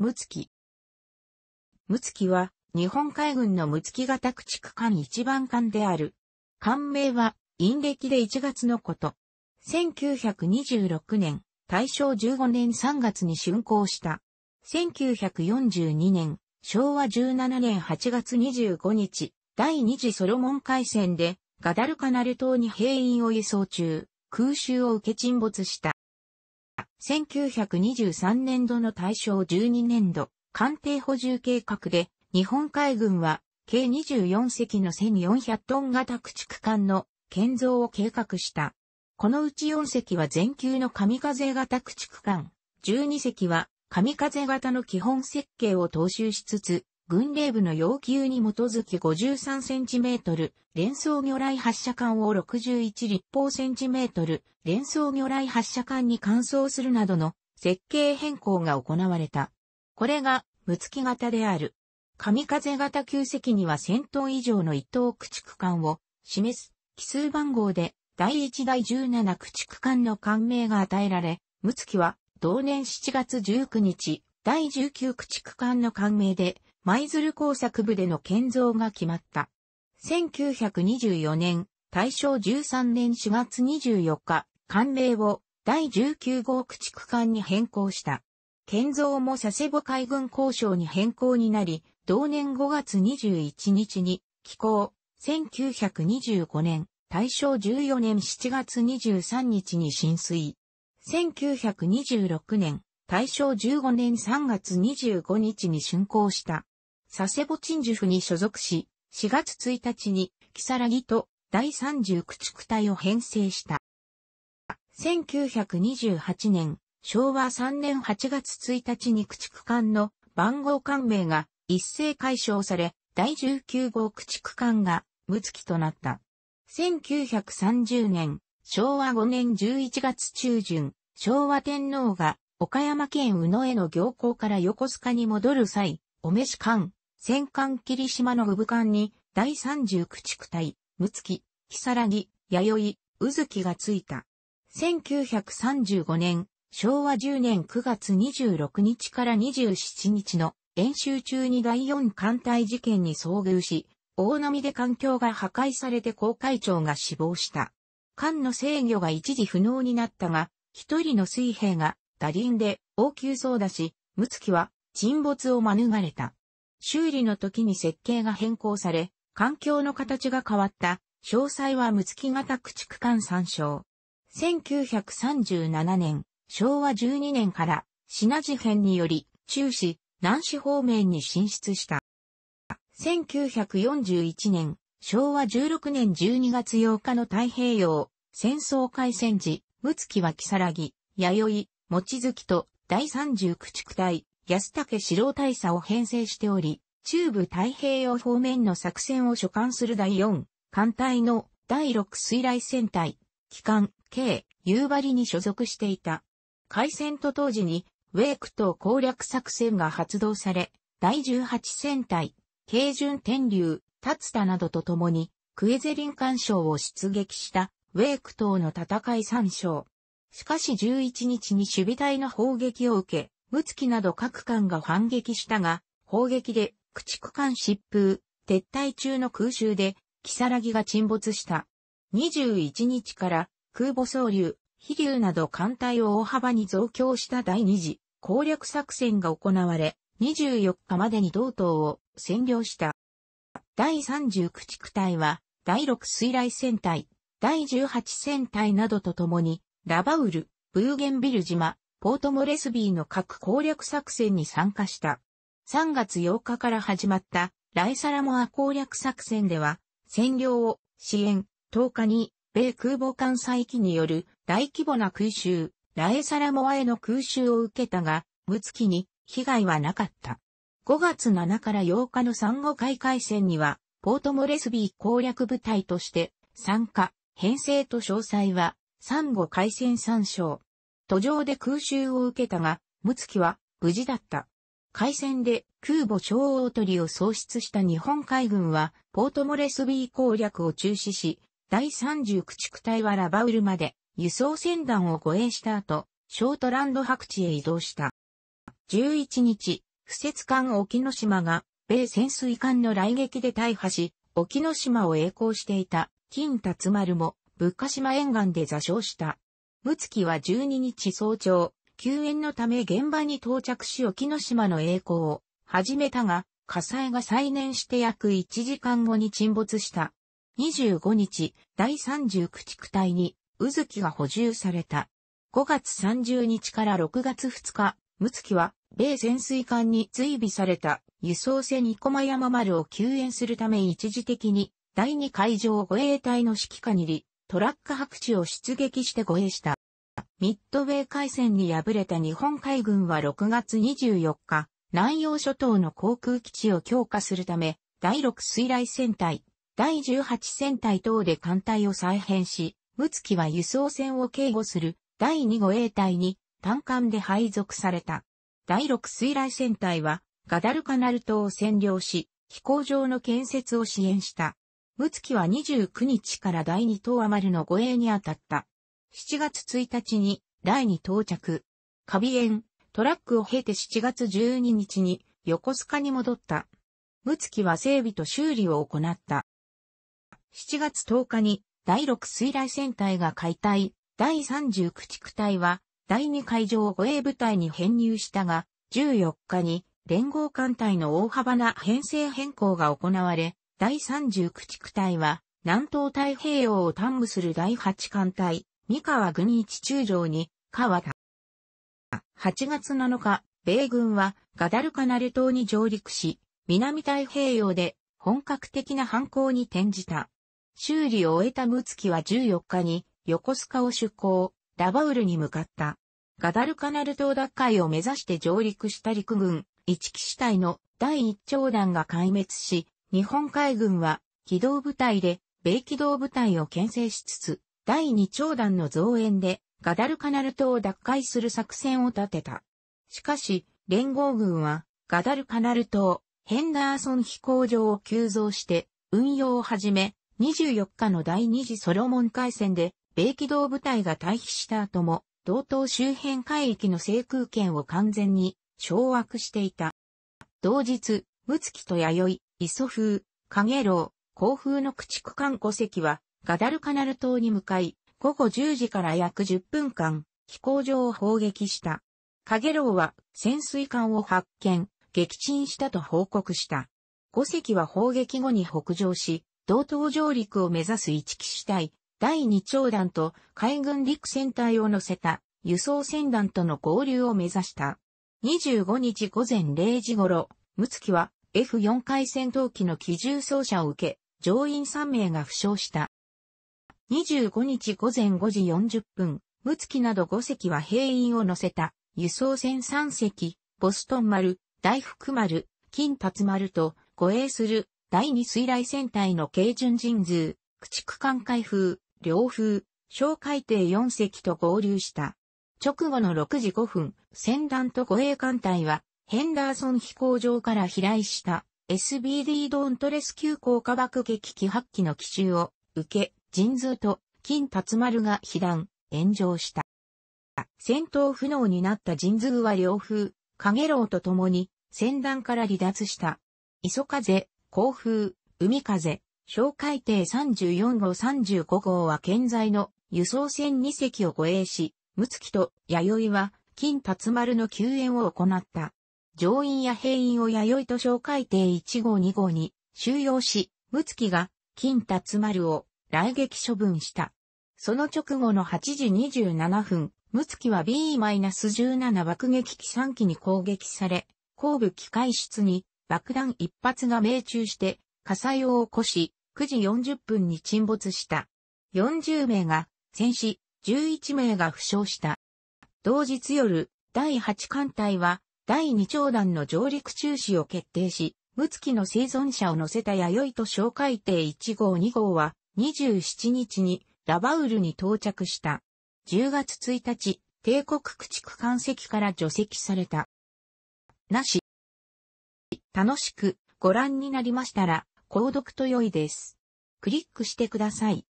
むつき。むつきは、日本海軍のむつき型駆逐艦一番艦である。艦名は、陰暦で1月のこと。1926年、大正15年3月に竣工した。1942年、昭和17年8月25日、第二次ソロモン海戦で、ガダルカナル島に兵員を輸送中、空襲を受け沈没した。1923年度の大正12年度、艦艇補充計画で、日本海軍は、計24隻の1400トン型駆逐艦の建造を計画した。このうち4隻は全級の神風型駆逐艦、12隻は神風型の基本設計を踏襲しつつ、軍令部の要求に基づき 53cm 連装魚雷発射管を61立方センチメートル連装魚雷発射管に換装するなどの設計変更が行われた。これが、ムツキ型である。神風型旧隻には1000トン以上の一等駆逐艦を示す奇数番号で第1第17駆逐艦の艦名が与えられ、ムツキは同年7月19日第19駆逐艦の艦名で舞鶴工作部での建造が決まった。1924年、大正13年4月24日、官令を第19号駆逐艦に変更した。建造も佐世保海軍交渉に変更になり、同年5月21日に寄港、1925年、大正14年7月23日に浸水。1926年、大正15年3月25日に竣工した。佐世保鎮守府に所属し、4月1日に、木更木と第3 0駆逐隊を編成した。1928年、昭和3年8月1日に駆逐艦の番号艦名が一斉解消され、第19号駆逐艦が無月となった。1930年、昭和5年11月中旬、昭和天皇が岡山県宇野への行幸から横須賀に戻る際、お召し艦、戦艦霧島の部艦に、第39畜隊、む月、き、きさらぎ、やよい、うがついた。1935年、昭和10年9月26日から27日の演習中に第4艦隊事件に遭遇し、大波で環境が破壊されて航海長が死亡した。艦の制御が一時不能になったが、一人の水兵が打輪で応急操だし、ムツキは沈没を免れた。修理の時に設計が変更され、環境の形が変わった、詳細は六月型駆逐艦参照。1937年、昭和12年から、品事変により、中止、南市方面に進出した。1941年、昭和16年12月8日の太平洋、戦争開戦時、六月は木更木、弥生、餅月と第30駆逐隊、安武四郎大佐を編成しており、中部太平洋方面の作戦を所管する第4艦隊の第6水雷戦隊、機関、K、夕張に所属していた。開戦と当時に、ウェイク島攻略作戦が発動され、第18戦隊、軽巡天竜、達田などと共に、クエゼリン艦渉を出撃したウェイク島の戦い参照。しかし11日に守備隊の砲撃を受け、陸奥など各艦が反撃したが、砲撃で駆逐艦疾風、撤退中の空襲で、木更木が沈没した。21日から空母総流、飛竜など艦隊を大幅に増強した第二次攻略作戦が行われ、24日までに同島を占領した。第30駆逐隊は、第6水雷戦隊、第18戦隊などとともに、ラバウル、ブーゲンビル島、ポートモレスビーの核攻略作戦に参加した。3月8日から始まったライサラモア攻略作戦では、占領を支援、10日に米空母艦載機による大規模な空襲、ライサラモアへの空襲を受けたが、無月に被害はなかった。5月7から8日の産後海海戦には、ポートモレスビー攻略部隊として参加、編成と詳細は、産後海戦参照。途上で空襲を受けたが、睦月は無事だった。海戦で空母超大鳥を喪失した日本海軍は、ポートモレスビー攻略を中止し、第30駆逐隊はラバウルまで輸送船団を護衛した後、ショートランド白地へ移動した。11日、不設艦沖ノ島が、米潜水艦の来撃で大破し、沖ノ島を栄光していた、金達丸も、物価島沿岸で座礁した。睦月は12日早朝、救援のため現場に到着し沖ノ島の栄光を始めたが、火災が再燃して約1時間後に沈没した。25日、第3 0地区隊に、宇月が補充された。5月30日から6月2日、睦月は、米潜水艦に追尾された輸送船生駒山丸を救援するため一時的に、第2海上護衛隊の指揮下にり、トラック白地を出撃して護衛した。ミッドウェー海戦に敗れた日本海軍は6月24日、南洋諸島の航空基地を強化するため、第6水雷戦隊、第18戦隊等で艦隊を再編し、ムツキは輸送船を警護する第2護衛隊に単艦で配属された。第6水雷戦隊はガダルカナル島を占領し、飛行場の建設を支援した。睦月は29日から第2島余りの護衛に当たった。7月1日に第2到着。カビ園、トラックを経て7月12日に横須賀に戻った。睦月は整備と修理を行った。7月10日に第6水雷戦隊が解体、第39地区隊は第2海上護衛部隊に編入したが、14日に連合艦隊の大幅な編成変更が行われ、第3 0地区隊は、南東太平洋を端務する第8艦隊、三河軍一中将に、河田。8月7日、米軍はガダルカナル島に上陸し、南太平洋で本格的な反抗に転じた。修理を終えたムツキは14日に横須賀を出港、ラバウルに向かった。ガダルカナル島奪回を目指して上陸した陸軍、一騎士隊の第一長団が壊滅し、日本海軍は機動部隊で米機動部隊を牽制しつつ、第2長弾の増援でガダルカナル島を奪回する作戦を立てた。しかし、連合軍はガダルカナル島、ヘンダーソン飛行場を急増して運用を始め、24日の第2次ソロモン海戦で、米機動部隊が退避した後も、同島周辺海域の制空権を完全に掌握していた。同日、ムツキと弥生、磯風、影楼、甲風の駆逐艦5隻は、ガダルカナル島に向かい、午後10時から約10分間、飛行場を砲撃した。影楼は潜水艦を発見、撃沈したと報告した。5隻は砲撃後に北上し、同等上陸を目指す一機主隊、第2長団と海軍陸戦隊を乗せた輸送船団との合流を目指した。25日午前0時頃、ムツキは F4 回戦闘機の機銃操車を受け、乗員3名が負傷した。25日午前5時40分、ムツキなど5隻は兵員を乗せた、輸送船3隻、ボストン丸、大福丸、金達丸と、護衛する、第2水雷戦隊の軽巡人数、駆逐艦海風、両風、小海底4隻と合流した。直後の6時5分、船団と護衛艦隊はヘンダーソン飛行場から飛来した SBD ドントレス急降下爆撃機発機の奇襲を受け、神通と金達丸が被弾、炎上した。戦闘不能になった神通は両風、影楼と共に戦団から離脱した。磯風、航風、海風、小海艇34号35号は健在の輸送船2隻を護衛し、睦月と弥生は金達丸の救援を行った。乗員や兵員を弥生と書海艇1号2号に収容し、睦月が金達丸を来撃処分した。その直後の8時27分、睦月は B-17 爆撃機3機に攻撃され、後部機械室に爆弾1発が命中して火災を起こし、9時40分に沈没した。40名が戦死、11名が負傷した。同日夜、第8艦隊は第2長団の上陸中止を決定し、陸月の生存者を乗せた弥生と小海艇1号2号は27日にラバウルに到着した。10月1日、帝国駆逐艦石から除籍された。なし。楽しくご覧になりましたら、購読と良いです。クリックしてください。